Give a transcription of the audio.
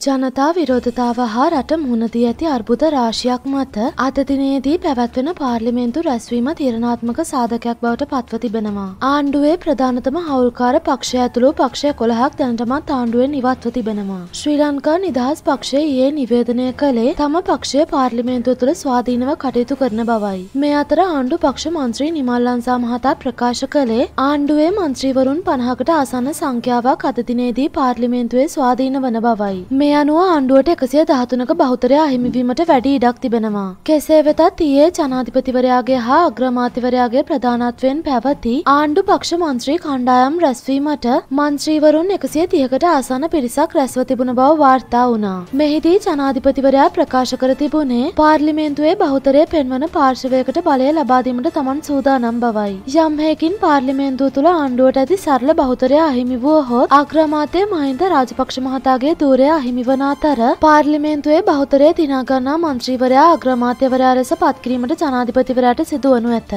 ජනතා විරෝධතාව හා රට මුහුණදී ඇති අර්බුද රාශියක් මත අද දිනේදී පැවැත්වෙන පාර්ලිමේන්තු රැස්වීම තීරණාත්මක සාධකයක් බවට පත්ව තිබෙනවා. ආණ්ඩුවේ ප්‍රධානතම හවුල්කාර පක්ෂය ඇතුළු පක්ෂය කොළහක් දැනටමත් ආණ්ඩුවෙන් ඉවත්ව තිබෙනවා. ශ්‍රී ලංකා නිදහස් පක්ෂය ඊයේ නිවේදනය කළේ තම පක්ෂය පාර්ලිමේන්තුව තුළ ස්වාධීනව කටයුතු කරන බවයි. මේ අතර ආණ්ඩු පක්ෂ මන්ත්‍රී නිමල් අන්සා මහතා ප්‍රකාශ කළේ ආණ්ඩුවේ මන්ත්‍රීවරුන් 50කට ආසන්න සංඛ්‍යාවක් අද දිනේදී පාර්ලිමේන්තුවේ ස්වාධීන වන බවයි. මේ අනුව ආණ්ඩුවට එකසිය දහතුනක බහුතරයා හිමිවීමට වැඩි ඉඩක් තිබෙනවා. කෙසේ වෙතත් ඊයේ ජනාධිපතිවරයාගේ හා අග්‍රමාත්‍යවරයාගේ ප්‍රධානත්වයෙන් පැවති ආණ්ඩු පක්ෂ මන්ත්‍රී කණ්ඩායම් රැස්වීමට මන්ත්‍රීවරුන් එකසිය තියකට ආසන පිරිසක් රැස්ව තිබුණ බව වාර්තා වුණා. මෙහිදී ජනාධිපතිවරයා ප්‍රකාශ කර තිබුණේ පාර්ලිමේන්තුවේ බහුතරය පෙන්වන පාර්ශවයකට බලය ලබාදීමට තමන් සූදානම් බවයි. යම්හයකින් පාර්ලිමේන්තුව තුළ ආණ්ඩුවට ඇති සරල බහුතරය අහිමි වුවහොත් අග්‍රමාත්‍ය මහින්ද රාජපක්ෂ මහතාගේ දූරය අහිමි හිමිවන අතර පාර්ලිමේන්තුවේ බහුතරය දිනාගන්නා මන්ත්‍රීවරයා අග්‍රමාත්‍යවරයා ලෙස පත්කිරීමට ජනාධිපතිවරයාට සිදුවනු ඇත.